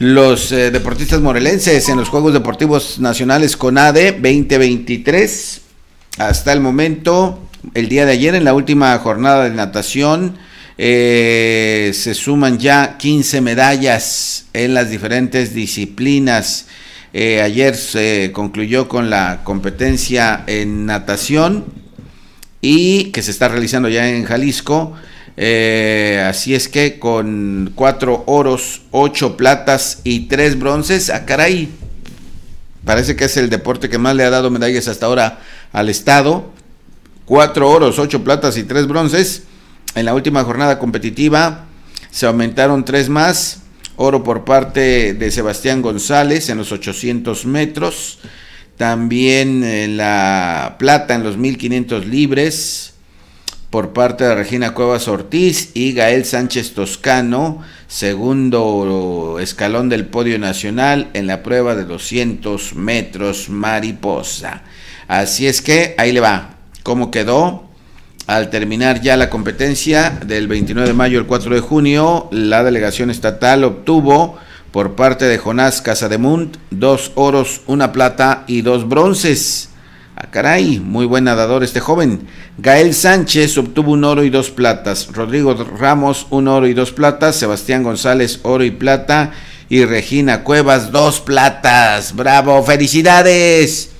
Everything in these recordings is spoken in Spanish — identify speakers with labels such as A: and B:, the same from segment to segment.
A: los eh, deportistas morelenses en los Juegos Deportivos Nacionales CONADE 2023. Hasta el momento, el día de ayer, en la última jornada de natación, eh, se suman ya 15 medallas en las diferentes disciplinas. Eh, ayer se concluyó con la competencia en natación y que se está realizando ya en Jalisco. Eh, así es que con cuatro oros, ocho platas y tres bronces, a ah, caray! Parece que es el deporte que más le ha dado medallas hasta ahora al Estado. Cuatro oros, ocho platas y tres bronces. En la última jornada competitiva se aumentaron tres más. Oro por parte de Sebastián González en los 800 metros. También la plata en los 1500 libres por parte de Regina Cuevas Ortiz y Gael Sánchez Toscano, segundo escalón del podio nacional en la prueba de 200 metros mariposa. Así es que ahí le va cómo quedó al terminar ya la competencia del 29 de mayo al 4 de junio, la delegación estatal obtuvo por parte de Jonás Casademunt dos oros, una plata y dos bronces. Ah, caray, muy buen nadador este joven. Gael Sánchez obtuvo un oro y dos platas. Rodrigo Ramos, un oro y dos platas. Sebastián González, oro y plata. Y Regina Cuevas, dos platas. Bravo, felicidades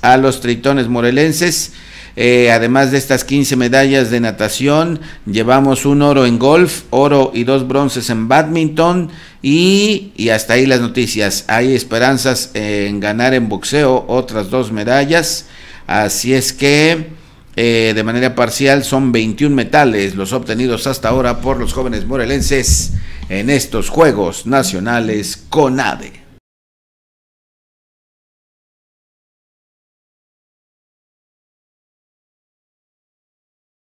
A: a los tritones morelenses. Eh, además de estas 15 medallas de natación, llevamos un oro en golf, oro y dos bronces en badminton. Y, hasta ahí las noticias. Hay esperanzas en ganar en boxeo otras dos medallas. Así es que eh, de manera parcial son 21 metales los obtenidos hasta ahora por los jóvenes morelenses en estos Juegos Nacionales CONADE.